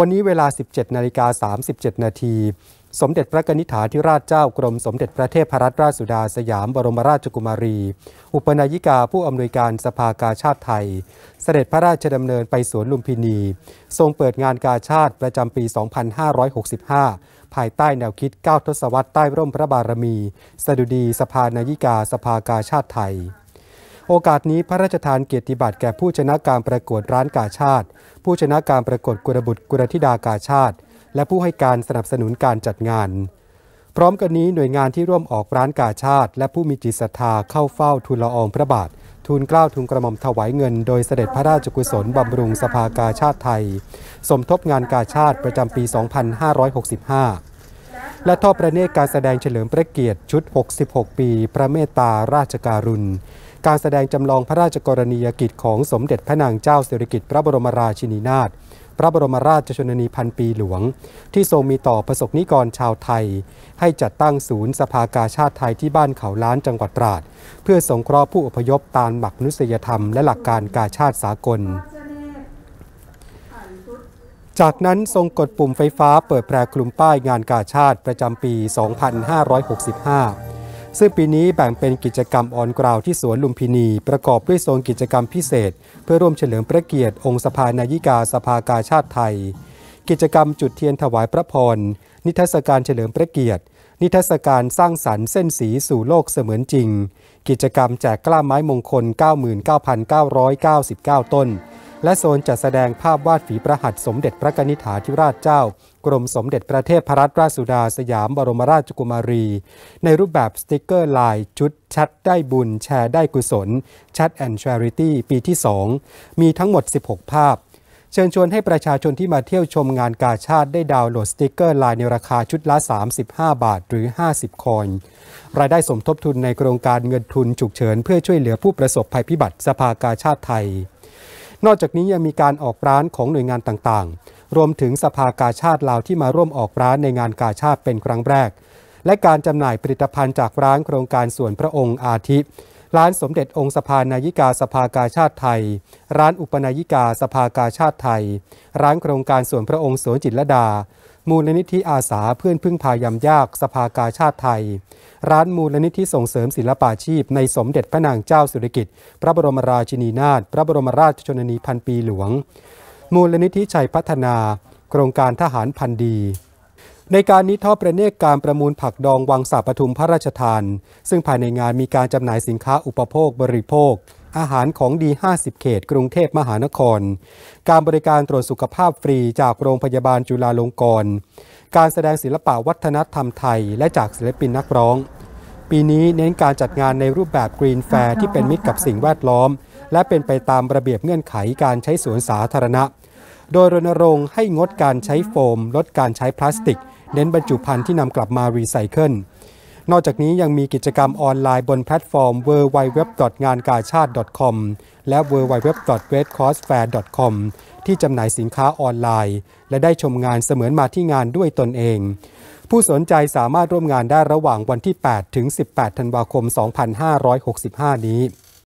วันนี้เวลา 17 นาฬิกา 37 นาที สมเด็จพระกนิษฐาธิราชเจ้า กรมสมเด็จพระเทพรัตนราชสุดาสยามบรมราชกุมารี อุปนายิกาผู้อำนวยการสภากาชาติไทย เสด็จพระราชดำเนินไปสวนลุมพินี ทรงเปิดงานกาชาติประจำปี 2565 ภายใต้แนวคิด 9 ทศวรรษใต้ร่มพระบารมี สดุดีสภานายิกาสภากาชาติไทยโอกาสนี้พระราชทานเกียรติบัตรแก่ผู้ชนะการประกวดร้านกาชาติ ผู้ชนะการประกวดกุรบุตรกุรธิดากาชาติ และผู้ให้การสนับสนุนการจัดงาน พร้อมกันนี้หน่วยงานที่ร่วมออกร้านกาชาติ และผู้มีจิตศรัทธาเข้าเฝ้าทูลละอองพระบาททูลเกล้าทูลกระหม่อมถวายเงิน โดยเสด็จพระราชกุศลบำรุงสภากาชาติไทย สมทบงานกาชาติประจำปี 2565 และทอดพระเนตรการแสดงเฉลิมพระเกียรติชุด 66 ปีพระเมตตาราชการุณการแสดงจำลองพระราชกรณียกิจของสมเด็จพระนางเจ้าสิริกิติ์พระบรมราชินีนาถพระบรมราชชนนีพันปีหลวง ที่ทรงมีต่อประสบนิกรชาวไทย ให้จัดตั้งศูนย์สภากาชาติไทยที่บ้านเขาล้านจังหวัดตราดเพื่อสงเคราะห์ผู้อพยพตามหลักนุษยธรรมและหลักการกาชาติสากล จากนั้นทรงกดปุ่มไฟฟ้าเปิดแพรคลุมป้ายงานกาชาติประจำปี 2565ซึ่งปีนี้แบ่งเป็นกิจกรรมออนกราวที่สวนลุมพินี ประกอบด้วยโซนกิจกรรมพิเศษ เพื่อร่วมเฉลิมพระเกียรติ องค์สภานายิกาสภากาชาติไทย กิจกรรมจุดเทียนถวายพระพรนิทรรศการเฉลิมพระเกียรติ นิทรรศการสร้างสรรค์เส้นสีสู่โลกเสมือนจริง กิจกรรมแจกกล้าไม้มงคล 99,999 ต้นและโซนจัดแสดงภาพวาดฝีประหัตสมเด็จพระกนิษฐาธิราชเจ้า กรมสมเด็จพระเทพรัตนราชสุดาสยามบรมราชกุมารี ในรูปแบบสติกเกอร์ลายชุดชัดได้บุญ แชร์ได้กุศล ชัดแอนด์ชาริตี้ปีที่ 2 มีทั้งหมด 16 ภาพ เชิญชวนให้ประชาชนที่มาเที่ยวชมงานกาชาติได้ดาวน์โหลดสติกเกอร์ลายในราคาชุดละ 35 บาทหรือ 50คอยนรายได้สมทบทุนในโครงการเงินทุนฉุกเฉินเพื่อช่วยเหลือผู้ประสบภัยพิบัติสภากาชาติไทยนอกจากนี้ยังมีการออกร้านของหน่วยงานต่าง ๆ รวมถึงสภากาชาติลาวที่มาร่วมออกร้านในงานกาชาติเป็นครั้งแรก และการจำหน่ายผลิตภัณฑ์จากร้านโครงการส่วนพระองค์อาทิร้านสมเด็จองค์สภานายิกาสภากาชาติไทย ร้านอุปนายิกาสภากาชาติไทย ร้านโครงการส่วนพระองค์ สวนจิตรดา มูลนิธิอาสาเพื่อนพึ่งพายามยากสภากาชาติไทยร้านมูลนิธิส่งเสริมศิลปาชีพในสมเด็จพระนางเจ้าสุริกิติ์พระบรมราชินีนาถ พระบรมราชชนนีพันปีหลวง มูลนิธิชัยพัฒนา โครงการทหารพันดี ในการนี้ทอดประเนกการประมูลผักดองวังสาปทุมพระราชทาน ซึ่งภายในงานมีการจำหน่ายสินค้าอุปโภคบริโภคอาหารของดี 50 เขต กรุงเทพมหานคร การบริการตรวจสุขภาพฟรีจากโรงพยาบาลจุฬาลงกรณ์ การแสดงศิลปะวัฒนธรรมไทยและจากศิลปินนักร้อง ปีนี้เน้นการจัดงานในรูปแบบกรีนแฟร์ที่เป็นมิตรกับสิ่งแวดล้อม และเป็นไปตามระเบียบเงื่อนไขการใช้สวนสาธารณะ โดยรณรงค์ ให้งดการใช้โฟม ลดการใช้พลาสติก เน้นบรรจุภัณฑ์ที่นำกลับมารีไซเคิลนอกจากนี้ยังมีกิจกรรมออนไลน์บนแพลตฟอร์ม w w w งานกาชาติ c o m และ w w w w e d c o s f a i r c o m ที่จำหน่ายสินค้าออนไลน์ และได้ชมงานเสมือนมาที่งานด้วยตนเอง ผู้สนใจสามารถร่วมงานได้ระหว่างวันที่ 8 ถึง 18 ธันวาคม 2565 นี้